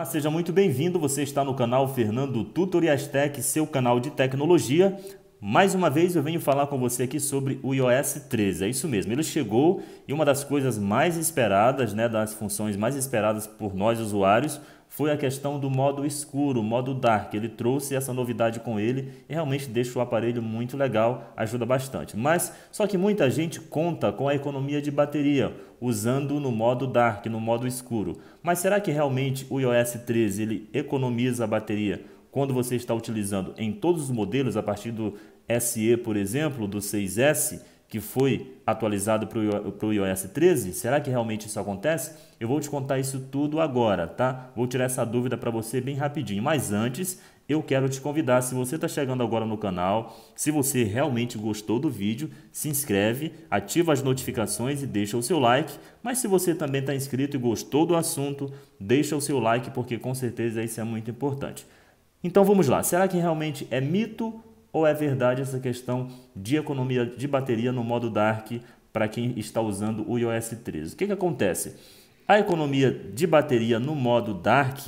Olá, seja muito bem-vindo. Você está no canal Fernando Tutoriais Tech, seu canal de tecnologia. Mais uma vez eu venho falar com você aqui sobre o iOS 13. É isso mesmo, ele chegou e uma das coisas mais esperadas, né, das funções mais esperadas por nós usuários, foi a questão do modo escuro, modo dark. Ele trouxe essa novidade com ele e realmente deixa o aparelho muito legal, ajuda bastante. Mas só que muita gente conta com a economia de bateria usando no modo dark, no modo escuro. Mas será que realmente o iOS 13 ele economiza a bateria? quando você está utilizando em todos os modelos, a partir do SE, por exemplo, do 6S, que foi atualizado para o iOS 13? Será que realmente isso acontece? Eu vou te contar isso tudo agora, tá? Vou tirar essa dúvida para você bem rapidinho. Mas antes, eu quero te convidar, se você está chegando agora no canal, se você realmente gostou do vídeo, se inscreve, ativa as notificações e deixa o seu like. Mas se você também está inscrito e gostou do assunto, deixa o seu like porque com certeza isso é muito importante. Então vamos lá, será que realmente é mito ou é verdade essa questão de economia de bateria no modo dark para quem está usando o iOS 13? O que, que acontece? A economia de bateria no modo dark,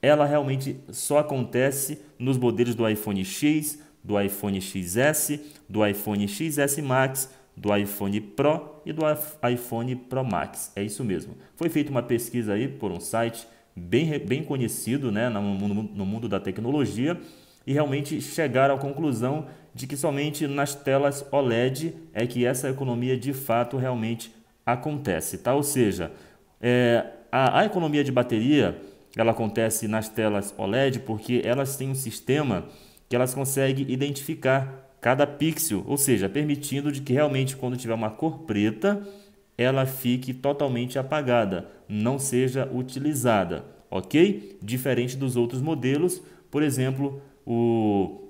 ela realmente só acontece nos modelos do iPhone X, do iPhone XS, do iPhone XS Max, do iPhone Pro e do iPhone Pro Max. É isso mesmo. Foi feita uma pesquisa aí por um site bem, bem conhecido né, no, mundo, no mundo da tecnologia e realmente chegaram à conclusão de que somente nas telas OLED é que essa economia de fato realmente acontece. Tá? Ou seja, é, a, a economia de bateria ela acontece nas telas OLED porque elas têm um sistema que elas conseguem identificar cada pixel, ou seja, permitindo de que realmente quando tiver uma cor preta, ela fique totalmente apagada, não seja utilizada, ok? Diferente dos outros modelos, por exemplo, o,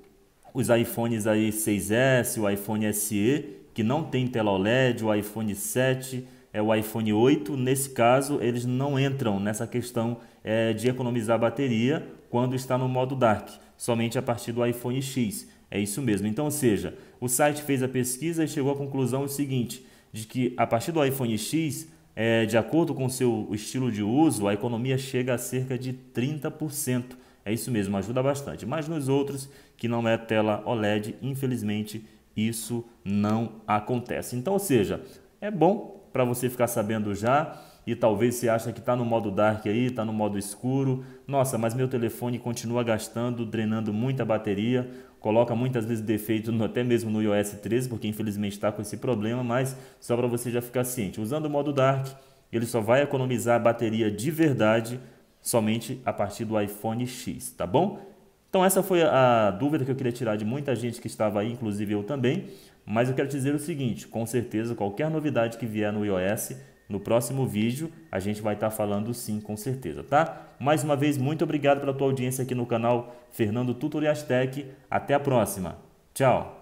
os iPhones aí 6S, o iPhone SE, que não tem tela OLED, o iPhone 7, é o iPhone 8, nesse caso eles não entram nessa questão é, de economizar bateria quando está no modo dark, somente a partir do iPhone X. É isso mesmo. Então, ou seja, o site fez a pesquisa e chegou à conclusão o seguinte: de que a partir do iPhone X, é, de acordo com seu estilo de uso, a economia chega a cerca de 30%. É isso mesmo, ajuda bastante. Mas nos outros, que não é tela OLED, infelizmente isso não acontece. Então, ou seja, é bom para você ficar sabendo já e talvez você acha que está no modo dark aí, está no modo escuro. Nossa, mas meu telefone continua gastando, drenando muita bateria coloca muitas vezes defeito no, até mesmo no iOS 13, porque infelizmente está com esse problema, mas só para você já ficar ciente. Usando o modo Dark, ele só vai economizar a bateria de verdade somente a partir do iPhone X, tá bom? Então essa foi a dúvida que eu queria tirar de muita gente que estava aí, inclusive eu também, mas eu quero dizer o seguinte, com certeza qualquer novidade que vier no iOS no próximo vídeo a gente vai estar falando sim, com certeza, tá? Mais uma vez, muito obrigado pela tua audiência aqui no canal Fernando Tutoriais Tech. Até a próxima. Tchau!